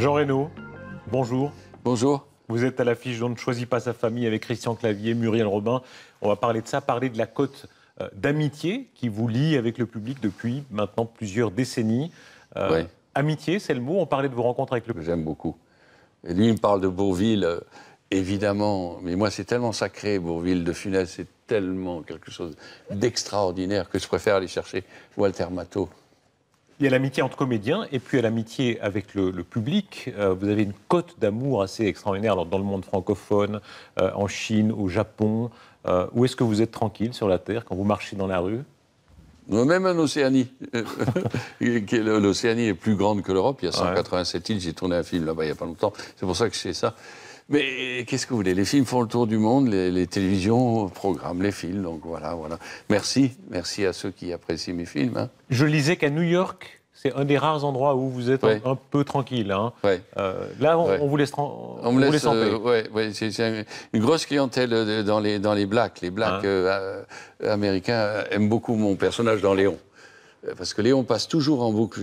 Jean Reynaud, bonjour. Bonjour. Vous êtes à l'affiche dont ne choisit pas sa famille avec Christian Clavier, Muriel Robin. On va parler de ça, parler de la cote euh, d'amitié qui vous lie avec le public depuis maintenant plusieurs décennies. Euh, amitié, c'est le mot. On parlait de vos rencontres avec le public. J'aime beaucoup. Et lui, il me parle de Bourville, euh, évidemment. Mais moi, c'est tellement sacré, Bourville, de Funès. C'est tellement quelque chose d'extraordinaire que je préfère aller chercher Walter Matthau il y a l'amitié entre comédiens et puis l'amitié avec le, public. Euh, vous avez une cote d'amour assez extraordinaire alors, dans le monde francophone, euh, en Chine, au Japon. Euh, où est-ce que vous êtes tranquille sur la Terre quand vous marchez dans la rue même en Océanie. L'Océanie est plus grande que l'Europe. Il y a 187 îles. J'ai tourné un film là-bas il n'y a pas longtemps. C'est pour ça que c'est ça. Mais qu'est-ce que vous voulez Les films font le tour du monde, les, télévisions programment les films, donc voilà, voilà. Merci, merci à ceux qui apprécient mes films. Hein. Je lisais qu'à New York, c'est un des rares endroits où vous êtes un, peu tranquille. Hein. Ouais. Euh, là, on, vous laisse, on, on vous laisse euh, ouais, ouais, c'est une grosse clientèle euh, dans les, dans les blacks. Les blacks hein. américains aiment beaucoup mon personnage dans Léon. Parce que Léon passe toujours en boucle,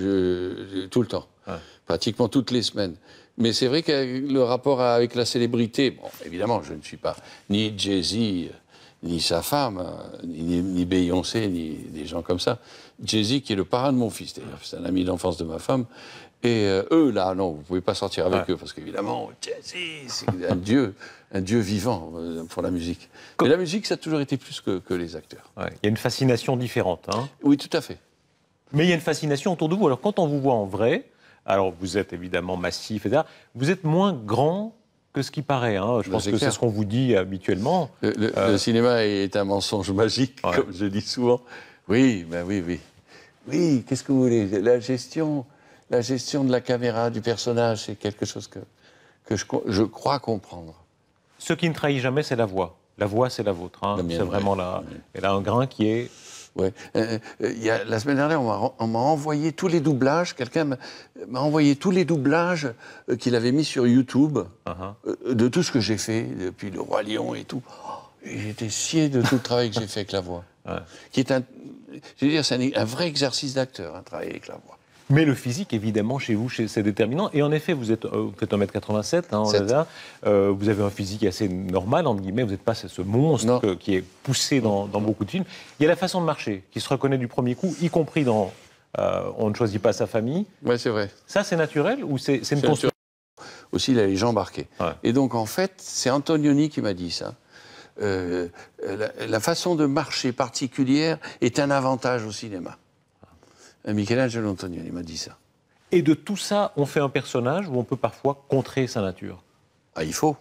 tout le temps, hein. pratiquement toutes les semaines. Mais c'est vrai que le rapport avec la célébrité, bon, évidemment, je ne suis pas ni Jay-Z, ni sa femme, ni, ni, Beyoncé, ni des gens comme ça. Jay-Z, qui est le parrain de mon fils, c'est un ami d'enfance de ma femme. Et euh, eux, là, non, vous ne pouvez pas sortir avec eux, parce qu'évidemment, Jay-Z, c'est un dieu, un dieu vivant euh, pour la musique. Mais la musique, ça a toujours été plus que, les acteurs. Il y a une fascination différente. Hein oui, tout à fait. Mais il y a une fascination autour de vous. Alors, quand on vous voit en vrai, alors, vous êtes évidemment massif, etc. Vous êtes moins grand que ce qui paraît. Hein. Je ben, pense que c'est ce qu'on vous dit habituellement. Le, euh, cinéma est un mensonge magique, comme je dis souvent. Oui, ben oui, oui. Oui, qu'est-ce que vous voulez La gestion, la gestion de la caméra, du personnage, c'est quelque chose que, que je, je crois comprendre. Ce qui ne trahit jamais, c'est la voix. La voix, c'est la vôtre. Hein. Ben, c'est vraiment là. Elle a un grain qui est Ouais. Euh, euh, la semaine dernière, on m'a envoyé tous les doublages. Quelqu'un m'a envoyé tous les doublages euh, qu'il avait mis sur YouTube uh-huh. de tout ce que j'ai fait depuis le roi lion et tout. Oh, J'étais scié de tout le travail que j'ai fait avec la voix. Qui est dire, c'est un, un vrai exercice d'acteur, un hein, travail avec la voix. Mais le physique, évidemment, chez vous, c'est déterminant. Et en effet, vous êtes peut 1 1m87, vous avez un physique assez normal, entre guillemets, vous n'êtes pas ce monstre qui est poussé dans, beaucoup de films. Il y a la façon de marcher, qui se reconnaît du premier coup, y compris dans euh, On ne choisit pas sa famille. Oui, c'est vrai. Ça, c'est naturel ou c'est une construction Aussi, il a les gens embarqués. Et donc, en fait, c'est Antonioni qui m'a dit ça. Euh, la façon de marcher particulière est un avantage au cinéma. Euh, Michelangelo il m'a dit ça. Et de tout ça, on fait un personnage où on peut parfois contrer sa nature. Ah, il faut.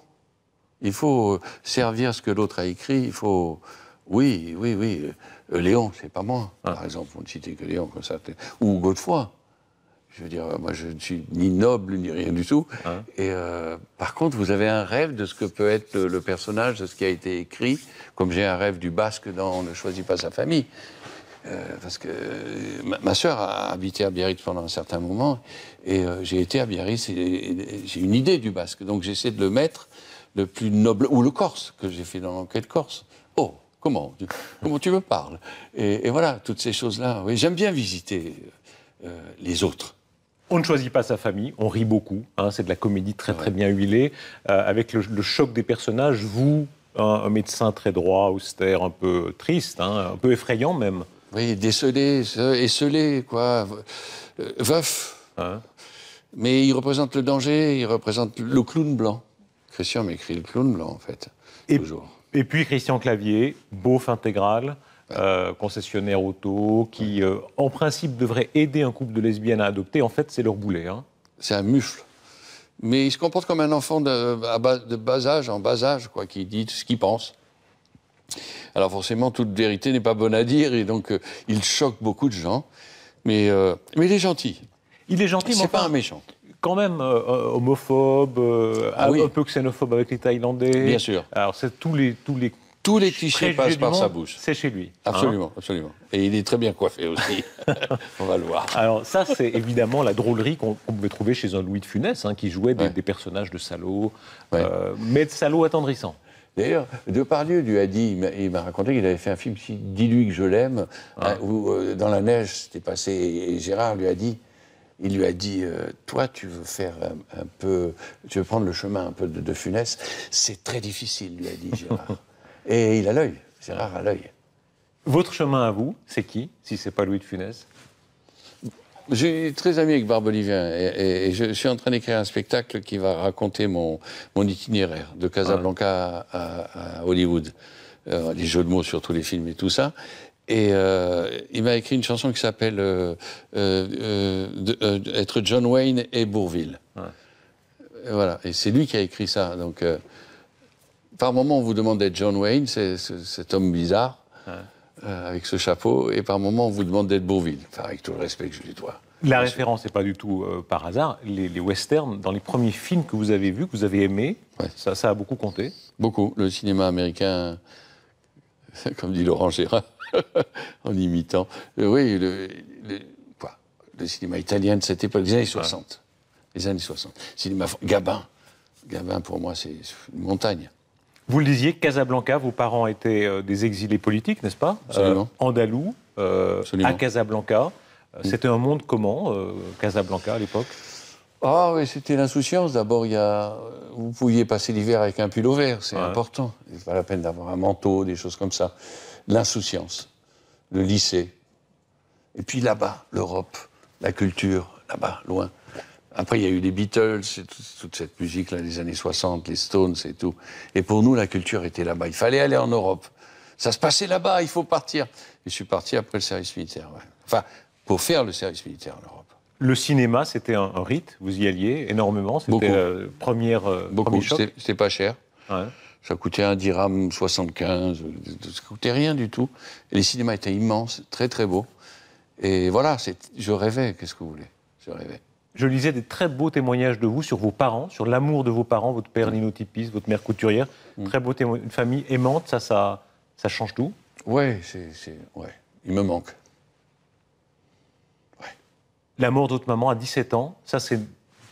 Il faut euh, servir ce que l'autre a écrit. Il faut. Oui, oui, oui. Euh, Léon, c'est pas moi, ah. par exemple. On ne citait que Léon comme ça. Ou Godefroy. Je veux dire, moi, je ne suis ni noble ni rien du tout. Ah. Et par contre, vous avez un rêve de ce que peut être le, le personnage, de ce qui a été écrit, comme j'ai un rêve du Basque dans On ne choisit pas sa famille. Euh, parce que euh, ma, soeur sœur a habité à Biarritz pendant un certain moment, et euh, j'ai été à Biarritz, et, j'ai une idée du basque, donc j'essaie de le mettre le plus noble, ou le corse, que j'ai fait dans l'enquête corse. Oh, comment tu, Comment tu me parles et, voilà, toutes ces choses-là. Oui, j'aime bien visiter les autres. On ne choisit pas sa famille, on rit beaucoup, hein, c'est de la comédie très très bien huilée, avec le, choc des personnages, vous, un, médecin très droit, austère, un peu triste, hein, un peu effrayant même. Oui, décelé, esselé, quoi. Veuf. Hein. Mais il représente le danger, il représente le clown blanc. Christian m'écrit le clown blanc, en fait. Et, toujours. et puis Christian Clavier, beauf intégral. Euh, concessionnaire auto, qui euh, en principe devrait aider un couple de lesbiennes à adopter. En fait, c'est leur boulet. Hein. C'est un mufle. Mais il se comporte comme un enfant de, bas âge, en bas âge, quoi, qui dit ce qu'il pense. Alors forcément, toute vérité n'est pas bonne à dire et donc euh, il choque beaucoup de gens. Euh, mais, il est gentil. Il est gentil, mais c'est pas un méchant. Quand même euh, homophobe, ah un, peu xénophobe avec les Thaïlandais. Bien sûr. Alors c'est tous les tous les tous les clichés passent par sa bouche. C'est chez lui. Hein. Absolument, absolument. Et il est très bien coiffé aussi. On va le voir. Alors ça, c'est évidemment la drôlerie qu'on pouvait trouver chez un Louis de Funès, hein, qui jouait des, personnages de salauds, mais de salauds attendrissants. D'ailleurs, Depardieu lui a dit, il m'a raconté qu'il avait fait un film, dit lui que je l'aime, ah. hein, où euh, dans la neige, c'était passé, et Gérard lui a dit, il lui a dit, euh, toi, tu veux faire un, peu, tu veux prendre le chemin un peu de, Funesse. c'est très difficile, lui a dit Gérard. et il a l'œil, Gérard a l'œil. Votre chemin à vous, c'est qui, si c'est pas Louis de Funès j'ai très ami avec Barbe Olivier et, je suis en train d'écrire un spectacle qui va raconter mon, mon itinéraire de Casablanca à, Hollywood. Euh, les jeux de mots sur tous les films et tout ça. Et euh, il m'a écrit une chanson qui s'appelle euh, Être John Wayne et Bourville. voilà. Et c'est lui qui a écrit ça. Donc, par moments, on vous demande d'être John Wayne, c'est cet homme bizarre. Euh, avec ce chapeau, et par moments, on vous demande d'être beauville avec tout le respect que je lui dois. La référence n'est pas du tout euh, par hasard. Les, westerns, dans les premiers films que vous avez vus, que vous avez aimés, ça, ça, a beaucoup compté Beaucoup. Le cinéma américain, comme dit Laurent Gérard, en imitant. Euh, oui, le, le, quoi, le, cinéma italien de cette époque, les années 60. Les années 60. Cinéma, Gabin. Gabin, pour moi, c'est une montagne. Vous le disiez, Casablanca, vos parents étaient euh, des exilés politiques, n'est-ce pas Absolument. Euh, andalous, euh, à Casablanca. Mm. C'était un monde comment, Casablanca, à l'époque Ah oui, c'était l'insouciance. D'abord, il y a... vous pouviez passer l'hiver avec un pull au vert, c'est important. pas la peine d'avoir un manteau, des choses comme ça. L'insouciance, le lycée. Et puis là-bas, l'Europe, la culture, là-bas, loin. Après, il y a eu les Beatles, toute cette musique-là des années 60, les Stones et tout. Et pour nous, la culture était là-bas. Il fallait aller en Europe. Ça se passait là-bas, il faut partir. je suis parti après le service militaire. Enfin, pour faire le service militaire en Europe. Le cinéma, c'était un, rite. Vous y alliez énormément. C'était la première. Euh, Beaucoup. C'était pas cher. Ça coûtait un dirham 75. Euh, ça coûtait rien du tout. Et les cinémas étaient immenses, très très beaux. Et voilà, je rêvais. Qu'est-ce que vous voulez Je rêvais je lisais des très beaux témoignages de vous sur vos parents, sur l'amour de vos parents, votre père mm. linotypiste, votre mère couturière. Mm. Très beau témoignage. Une famille aimante, ça, ça, ça change tout Oui, c'est, ouais. il me manque. Ouais. La mort de votre maman à 17 ans, ça, c'est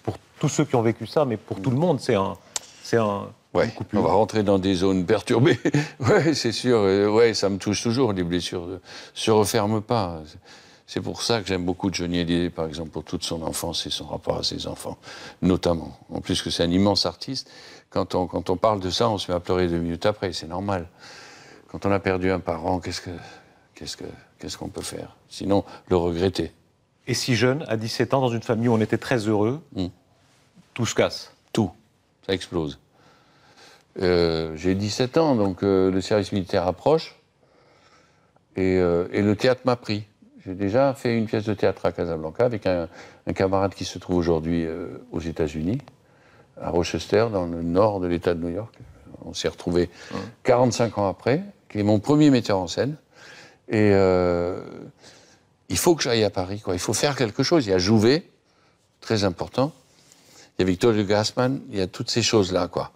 pour tous ceux qui ont vécu ça, mais pour mm. tout le monde, c'est un. C'est un ouais. on va rentrer dans des zones perturbées. Ouais, c'est sûr. Euh, ouais, ça me touche toujours, les blessures. Euh, se referment pas. C'est pour ça que j'aime beaucoup Johnny Hallyday, par exemple, pour toute son enfance et son rapport à ses enfants, notamment. En plus que c'est un immense artiste, quand on, quand on parle de ça, on se met à pleurer deux minutes après, c'est normal. Quand on a perdu un parent, qu'est-ce que qu'est-ce que qu'est-ce qu'on peut faire Sinon, le regretter. Et si jeune, à 17 ans, dans une famille où on était très heureux, hmm. tout se casse Tout, ça explose. Euh, j'ai 17 ans, donc euh, le service militaire approche, et, euh, et le théâtre m'a pris. J'ai déjà fait une pièce de théâtre à Casablanca avec un, camarade qui se trouve aujourd'hui euh, aux États-Unis, à Rochester, dans le nord de l'État de New York. On s'est retrouvé 45 ans après, qui est mon premier metteur en scène. Et euh, il faut que j'aille à Paris, quoi. Il faut faire quelque chose. Il y a Jouvet, très important. Il y a Victor de Gassman, il y a toutes ces choses-là, quoi.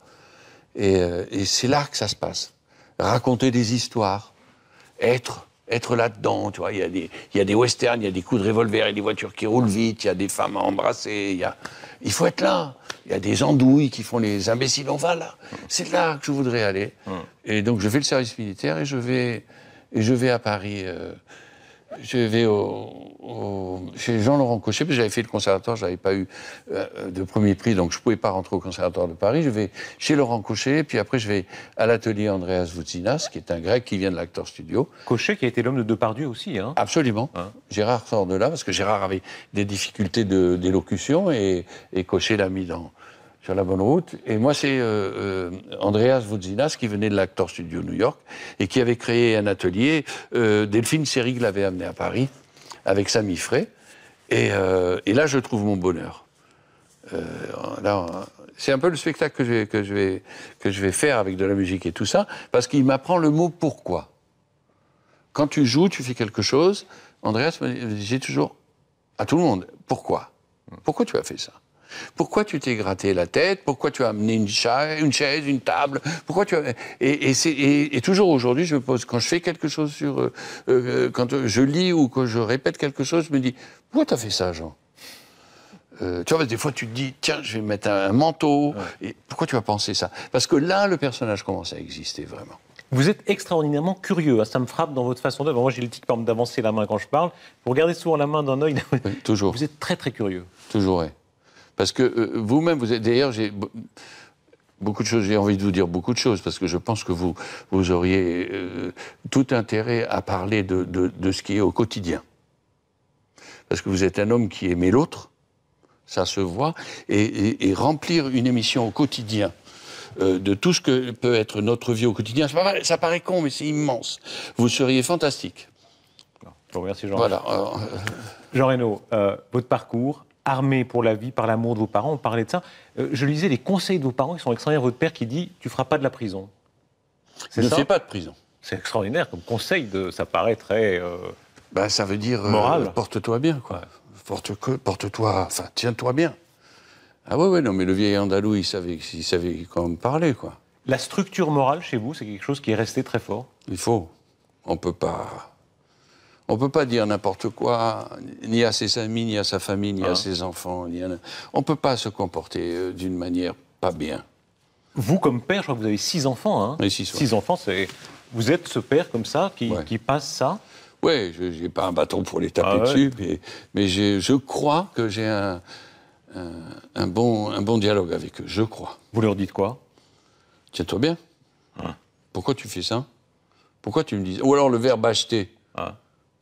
Et, euh, et c'est là que ça se passe. Raconter des histoires, être être là-dedans, tu vois. Il y, a des, il y a des westerns, il y a des coups de revolver, et des voitures qui roulent vite, il y a des femmes à embrasser, il y a... Il faut être là. Il y a des andouilles qui font les imbéciles. On va là. C'est là que je voudrais aller. Hum. Et donc, je fais le service militaire et je vais, et je vais à Paris... Euh, je vais au, chez Jean-Laurent Cochet, parce que j'avais fait le conservatoire, je n'avais pas eu euh, de premier prix, donc je ne pouvais pas rentrer au conservatoire de Paris. Je vais chez Laurent Cochet, puis après je vais à l'atelier Andreas Voutinas, qui est un grec qui vient de l'Actor Studio. Cochet qui a été l'homme de Depardieu aussi. Hein Absolument. Hein. Gérard sort de là, parce que Gérard avait des difficultés d'élocution, et, et Cochet l'a mis dans, sur la bonne route. Et moi, c'est euh, euh, Andreas Vuzinas qui venait de l'Actor Studio New York et qui avait créé un atelier. Euh, Delphine Serig l'avait amené à Paris avec Samy Frey. Et, et là, je trouve mon bonheur. c'est un peu le spectacle que que, je vais, que je vais faire avec de la musique et tout ça, parce qu'il m'apprend le mot pourquoi. Quand tu joues, tu fais quelque chose. Andreas me disait toujours à tout le monde pourquoi Pourquoi tu as fait ça pourquoi tu t'es gratté la tête Pourquoi tu as amené une chaise, une, table Pourquoi tu as... et, toujours aujourd'hui, je me pose quand je fais quelque chose sur euh, euh, quand je lis ou que je répète quelque chose, je me dis pourquoi tu as fait ça, Jean euh, tu vois, des fois, tu te dis, tiens, je vais mettre un, manteau. Et pourquoi tu as pensé ça Parce que là, le personnage commence à exister vraiment. Vous êtes extraordinairement curieux. Hein, ça me frappe dans votre façon d'être. Moi, j'ai le tic, d'avancer la main quand je parle. Vous regardez souvent la main d'un œil. toujours. Vous êtes très, très curieux. Toujours, oui. Parce que euh, vous-même, vous êtes. D'ailleurs, j'ai. Beaucoup de choses, j'ai envie de vous dire beaucoup de choses, parce que je pense que vous, vous auriez euh, tout intérêt à parler de, ce qui est au quotidien. Parce que vous êtes un homme qui aimait l'autre, ça se voit, et, remplir une émission au quotidien euh, de tout ce que peut être notre vie au quotidien, ça paraît, con, mais c'est immense. Vous seriez fantastique. vous merci Jean. Voilà. Jean Reno, votre parcours, Armé pour la vie par l'amour de vos parents. On parlait de ça. Euh, je lisais les conseils de vos parents qui sont extraordinaires. Votre père qui dit Tu ne feras pas de la prison. Il ne fais pas de prison. C'est extraordinaire comme conseil. De, ça paraît très. Euh, bah, ça veut dire. Euh, moral. porte-toi bien, quoi. Porte-toi. Porte enfin, tiens-toi bien. Ah ouais, ouais, non, mais le vieil Andalou, il savait, il savait quand même parler, quoi. La structure morale chez vous, c'est quelque chose qui est resté très fort Il faut. On ne peut pas. On ne peut pas dire n'importe quoi, ni à ses amis, ni à sa famille, ni à hein. ses enfants. Ni On ne peut pas se comporter euh, d'une manière pas bien. Vous, comme père, je crois que vous avez six enfants. Hein six, enfants, vous êtes ce père comme ça, qui, passe ça Oui, je n'ai pas un bâton pour les taper ah dessus, mais, je crois que j'ai un, bon, dialogue avec eux, je crois. Vous leur dites quoi Tiens-toi bien. Hein. Pourquoi tu fais ça Pourquoi tu me dis... Ou alors le verbe acheter. Hein.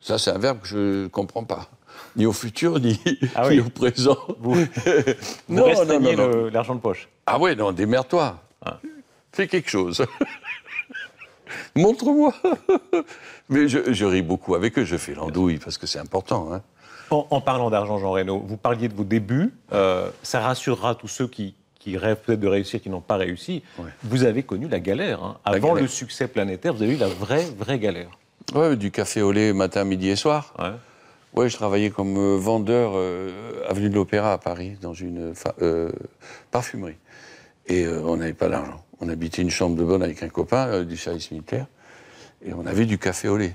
Ça, c'est un verbe que je ne comprends pas. Ni au futur, ni, ah au présent. Vous, vous l'argent de poche. Ah ouais, non, démerde-toi. Ah. Fais quelque chose. Montre-moi. Mais je, ris beaucoup avec eux, je fais l'andouille parce que c'est important. Hein. En, parlant d'argent, Jean Reynaud, vous parliez de vos débuts. Euh, ça rassurera tous ceux qui, rêvent peut-être de réussir, qui n'ont pas réussi. Vous avez connu la galère. Hein. Avant le succès planétaire, vous avez eu la vraie, vraie galère. Oui, du café au lait matin, midi et soir. Ouais. Oui, je travaillais comme euh, vendeur euh, avenue de l'Opéra à Paris, dans une euh, parfumerie. Et on n'avait pas d'argent. On habitait une chambre de bonne avec un copain du service militaire. Et on avait du café au lait.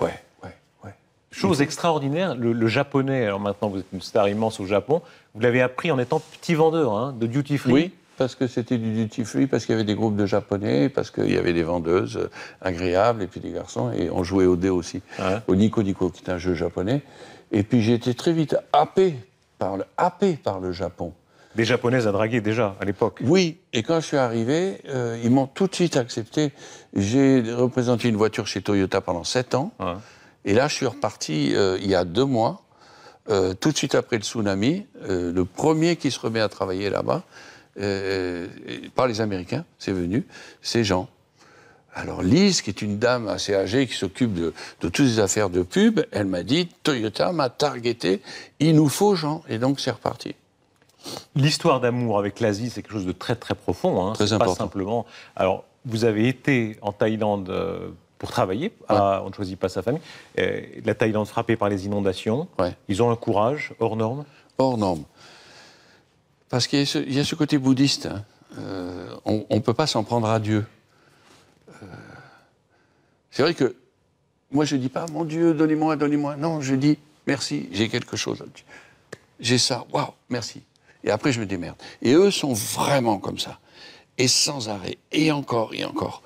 Ouais, ouais, ouais. Chose extraordinaire, le, japonais, alors maintenant vous êtes une star immense au Japon, vous l'avez appris en étant petit vendeur hein, de duty free. Oui parce que c'était du duty free, parce qu'il y avait des groupes de japonais, parce qu'il y avait des vendeuses euh, agréables, et puis des garçons, et on jouait au dé aussi, au Nico Nico, qui est un jeu japonais. Et puis j'ai été très vite happé par le, par le Japon. Des Japonaises à draguer déjà à l'époque. Oui, et quand je suis arrivé, euh, ils m'ont tout de suite accepté. J'ai représenté une voiture chez Toyota pendant 7 ans. Et là, je suis reparti euh, il y a deux mois, tout de suite après le tsunami, le premier qui se remet à travailler là-bas. Euh, par les Américains, c'est venu, ces gens. Alors Lise, qui est une dame assez âgée qui s'occupe de, toutes les affaires de pub, elle m'a dit Toyota m'a targeté, il nous faut Jean. Et donc c'est reparti. L'histoire d'amour avec l'Asie, c'est quelque chose de très très profond. Hein. Très important. Pas simplement. Alors vous avez été en Thaïlande. Euh, pour travailler. on ne choisit pas sa famille. la Thaïlande frappée par les inondations. Ils ont un courage hors norme. Hors norme. Parce qu'il y, a ce côté bouddhiste. Hein. Euh, on ne peut pas s'en prendre à Dieu. Euh, c'est vrai que moi, je ne dis pas, mon Dieu, donnez-moi, donnez-moi. Non, je dis, merci, j'ai quelque chose. J'ai ça, waouh, merci. Et après, je me démerde. Et eux sont vraiment comme ça. Et sans arrêt. Et encore, et encore.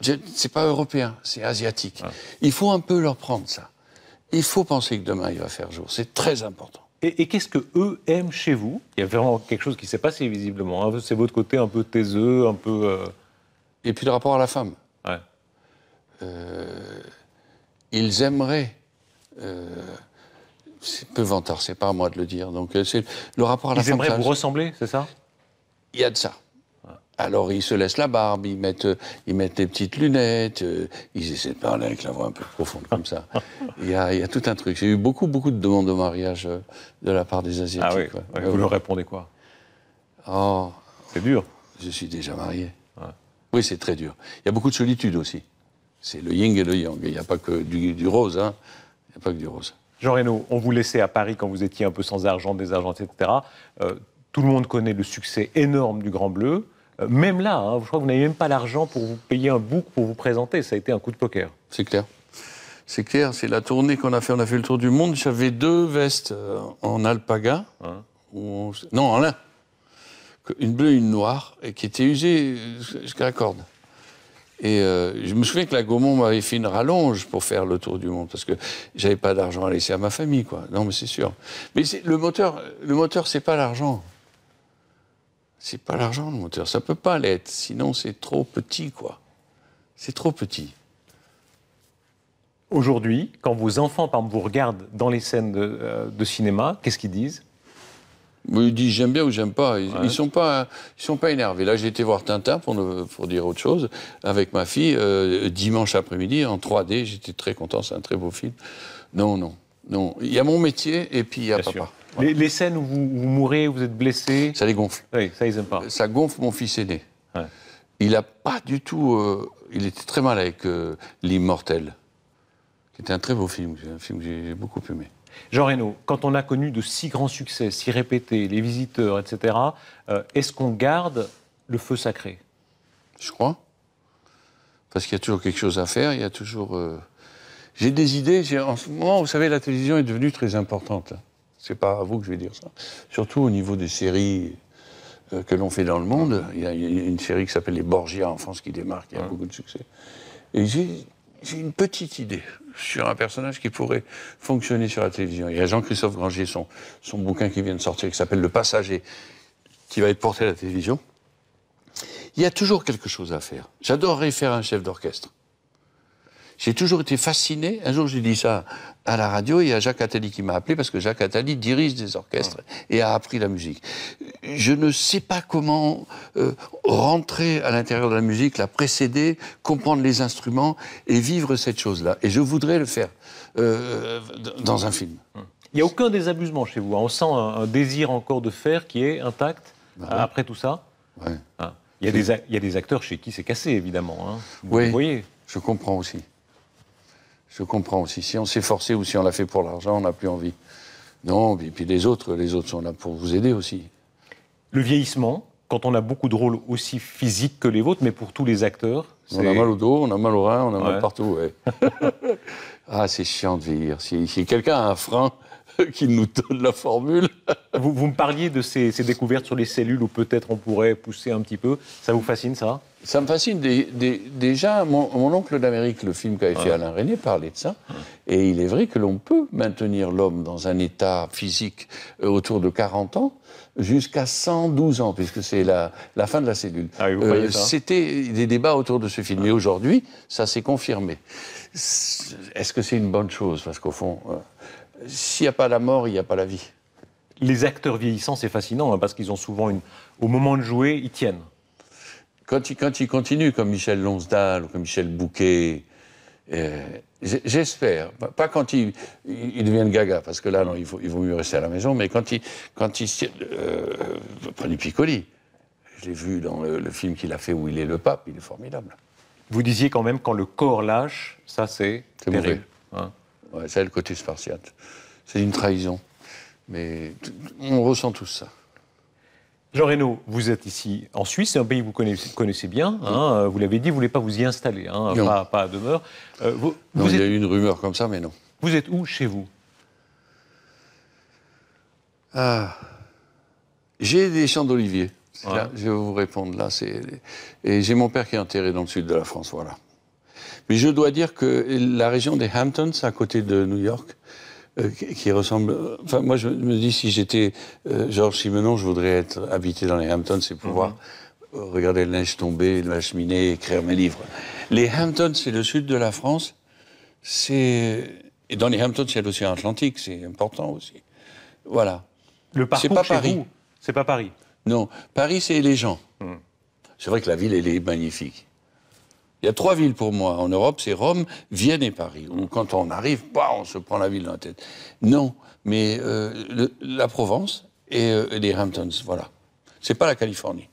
Ce n'est pas européen, c'est asiatique. Ah. Il faut un peu leur prendre ça. Il faut penser que demain, il va faire jour. C'est très important. Et, qu'est-ce que eux aiment chez vous Il y a vraiment quelque chose qui s'est passé visiblement. Hein. C'est votre côté un peu taiseux, un peu. Euh, et puis le rapport à la femme. Ouais. Euh, ils aimeraient. Euh, c'est peu vantard, c'est pas à moi de le dire. Donc c'est le rapport à la femme. Ils aimeraient vous ressembler, c'est ça Il y a de ça. Alors ils se laissent la barbe, ils mettent, euh, des petites lunettes, euh, ils essaient de parler avec la voix un peu profonde comme ça. Il y a, tout un truc. J'ai eu beaucoup, beaucoup de demandes de mariage euh, de la part des ah Asiatiques. Ah oui. vous leur répondez quoi oh, C'est dur. Je suis déjà marié. Oui, c'est très dur. Il y a beaucoup de solitude aussi. C'est le yin et le yang. Il n'y a pas que du, rose. Hein. Il n'y a pas que du rose. Jean Reno, on vous laissait à Paris quand vous étiez un peu sans argent, désargenté, etc. tout le monde connaît le succès énorme du Grand Bleu. Euh, même là, hein, je crois que vous n'avez même pas l'argent pour vous payer un bouc pour vous présenter. Ça a été un coup de poker. C'est clair. C'est clair, c'est la tournée qu'on a fait. On a fait le tour du monde. J'avais deux vestes euh, en alpaga. Hein. Non, en lin. Une bleue, et une noire, et qui étaient usées jusqu'à la corde. Et euh, je me souviens que la Gaumont m'avait fait une rallonge pour faire le tour du monde parce que j'avais pas d'argent à laisser à ma famille, quoi. Non, mais c'est sûr. Mais le moteur, le moteur, c'est pas l'argent c'est pas l'argent le moteur. Ça peut pas l'être, sinon c'est trop petit, quoi. C'est trop petit. Aujourd'hui, quand vos enfants, par vous regardent dans les scènes de, euh, cinéma, qu'est-ce qu'ils disent Ils disent j'aime bien ou j'aime pas. Ils, sont pas, ils sont pas énervés. Là, j'ai été voir Tintin pour, pour dire autre chose avec ma fille euh, dimanche après-midi en 3D. J'étais très content. C'est un très beau film. Non, non, non. Il y a mon métier et puis il y a papa. Sûr. Les, scènes où vous, vous, mourrez, où vous êtes blessé. Ça les gonfle. Oui, ça, ils aiment pas. Ça gonfle mon fils aîné. Il a pas du tout. Euh, il était très mal avec euh, L'Immortel, qui était un très beau film, un film que j'ai beaucoup aimé. Jean Reynaud, quand on a connu de si grands succès, si répétés, Les Visiteurs, etc., euh, est-ce qu'on garde le feu sacré Je crois. Parce qu'il y a toujours quelque chose à faire, il y a toujours. J'ai des idées. En ce moment, vous savez, la télévision est devenue très importante. C'est pas à vous que je vais dire ça. Surtout au niveau des séries euh, que l'on fait dans le monde. Il y a une série qui s'appelle Les Borgia en France qui démarque, qui a beaucoup de succès. Et j'ai une petite idée sur un personnage qui pourrait fonctionner sur la télévision. Il y a Jean-Christophe Granger, son, son bouquin qui vient de sortir, qui s'appelle Le Passager, qui va être porté à la télévision. Il y a toujours quelque chose à faire. J'adorerais faire un chef d'orchestre. J'ai toujours été fasciné. Un jour, j'ai dit ça à la radio, il y a Jacques Attali qui m'a appelé parce que Jacques Attali dirige des orchestres et a appris la musique. Je ne sais pas comment euh, rentrer à l'intérieur de la musique, la précéder, comprendre les instruments et vivre cette chose-là. Et je voudrais le faire euh, dans un film. Il n'y a aucun désabusement chez vous. Hein. On sent un, désir encore de faire qui est intact ah euh, après tout ça. Ah. Il, y a des, acteurs chez qui c'est cassé, évidemment. Hein. Vous oui, voyez. je comprends aussi. Je comprends aussi. Si on s'est forcé ou si on l'a fait pour l'argent, on n'a plus envie. Non, et puis les autres, les autres sont là pour vous aider aussi. Le vieillissement, quand on a beaucoup de rôles aussi physiques que les vôtres, mais pour tous les acteurs. On a mal au dos, on a mal au rein, on a mal partout. ah, c'est chiant de vieillir. Si, quelqu'un a un frein qui nous donne la formule. vous, vous me parliez de ces, ces découvertes sur les cellules où peut-être on pourrait pousser un petit peu. Ça vous fascine ça ça me fascine. déjà, mon, oncle d'Amérique, le film qu'a fait Alain René, parlait de ça. Et il est vrai que l'on peut maintenir l'homme dans un état physique euh, autour de 40 ans jusqu'à 112 ans, puisque c'est la, fin de la cellule. Ah euh, hein c'était des débats autour de ce film. Et aujourd'hui, ça s'est confirmé. Est-ce que c'est une bonne chose Parce qu'au fond, euh, s'il n'y a pas la mort, il n'y a pas la vie. Les acteurs vieillissants, c'est fascinant, hein, parce qu'ils ont souvent une... Au moment de jouer, ils tiennent quand il, quand il continue comme Michel Lonsdal ou comme Michel Bouquet, euh, j'espère, pas quand il, il, devient gaga, parce que là, non, il, il vaut mieux rester à la maison, mais quand il, quand il euh, prenez Piccoli, je l'ai vu dans le, film qu'il a fait où il est le pape, il est formidable. Vous disiez quand même, quand le corps lâche, ça c'est terrible. Hein. ouais, c'est le côté spartiate. C'est une trahison. Mais on ressent tous ça. Jean Reno, vous êtes ici en Suisse, c'est un pays que vous connaissez, bien. Hein, euh, vous l'avez dit, vous ne voulez pas vous y installer, hein, pas, à demeure. Euh, il y a eu une rumeur comme ça, mais non. Vous êtes où chez vous ah. J'ai des champs d'olivier. Je vais vous répondre là. Et j'ai mon père qui est enterré dans le sud de la France, voilà. Mais je dois dire que la région des Hamptons, à côté de New York, euh, qui ressemble. Enfin, moi, je me dis, si j'étais euh, Georges Simenon, je voudrais être habité dans les Hamptons c'est pouvoir mhm. regarder le neige tomber, la cheminée, écrire mes livres. Les Hamptons, c'est le sud de la France. C'est et dans les Hamptons, c'est l'océan Atlantique, c'est important aussi. Voilà. Le parcours pas Paris. C'est pas Paris. Non, Paris, c'est les gens. Mhm. C'est vrai que la ville, elle est magnifique. Il y a trois villes pour moi en Europe, c'est Rome, Vienne et Paris, quand on arrive, pas, bah, on se prend la ville dans la tête. Non, mais euh, la Provence euh, et les Hamptons, voilà. C'est pas la Californie.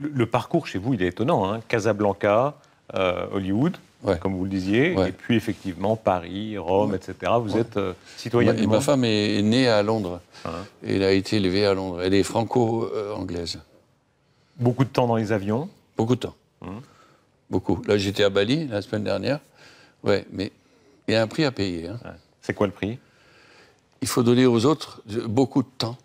Le, parcours chez vous, il est étonnant. Hein. Casablanca, euh, Hollywood, comme vous le disiez, et puis effectivement Paris, Rome, etc. Vous êtes citoyen. Ma, et ma femme est née à Londres. Ah. Elle a été élevée à Londres. Elle est franco-anglaise. Beaucoup de temps dans les avions Beaucoup de temps. Hum beaucoup. Là, j'étais à Bali la semaine dernière. Ouais, mais il y a un prix à payer. Hein. C'est quoi le prix Il faut donner aux autres beaucoup de temps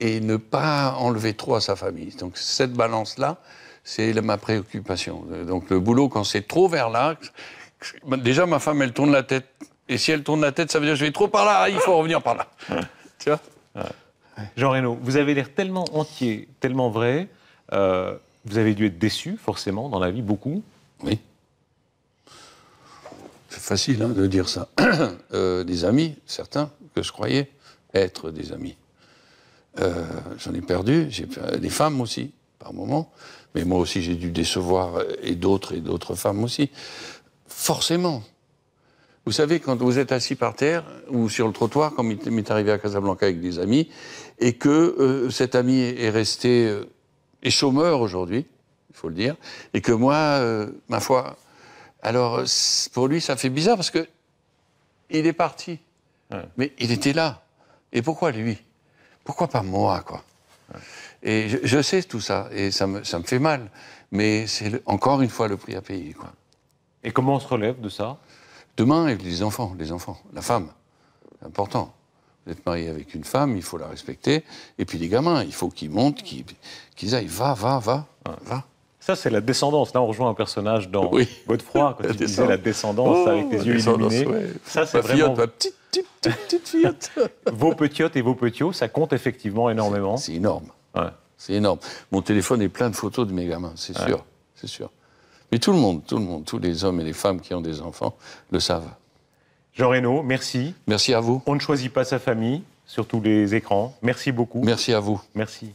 et ne pas enlever trop à sa famille. Donc cette balance-là, c'est ma préoccupation. Donc le boulot, quand c'est trop vers là, déjà ma femme, elle tourne la tête. Et si elle tourne la tête, ça veut dire que je vais trop par là, il faut revenir par là. Tu vois Jean Reno, vous avez l'air tellement entier, tellement vrai. Euh, vous avez dû être déçu, forcément, dans la vie, beaucoup. Oui. C'est facile hein, de dire ça. Euh, des amis, certains, que je croyais être des amis. Euh, j'en ai perdu, euh, des femmes aussi, par moment. mais moi aussi j'ai dû décevoir, et d'autres, et d'autres femmes aussi. Forcément. Vous savez, quand vous êtes assis par terre ou sur le trottoir, comme il m'est arrivé à Casablanca avec des amis, et que cet ami est resté et chômeur aujourd'hui, il faut le dire, et que moi, euh, ma foi, alors pour lui, ça fait bizarre parce que il est parti, mais il était là. Et pourquoi lui Pourquoi pas moi, quoi Et je, sais tout ça, et ça me, ça me fait mal, mais c'est encore une fois le prix à payer, quoi. Et comment on se relève de ça Demain, avec les enfants, les enfants, la femme, c'est important. Vous êtes marié avec une femme, il faut la respecter. Et puis les gamins, il faut qu'ils montent, qu'ils aillent. Va, va, va, va. Ça, c'est la descendance. Là, on rejoint un personnage dans votre Godefroy, quand il disait la descendance oh, avec les yeux illuminés. Ça, c'est ma petite, fillette. vos petiotes et vos petiots, ça compte effectivement énormément. C'est énorme. C'est énorme. Mon téléphone est plein de photos de mes gamins, c'est sûr. C'est sûr. Mais tout le monde, tout le monde, tous les hommes et les femmes qui ont des enfants le savent. Jean Reynaud, merci. Merci à vous. On ne choisit pas sa famille sur tous les écrans. Merci beaucoup. Merci à vous. Merci.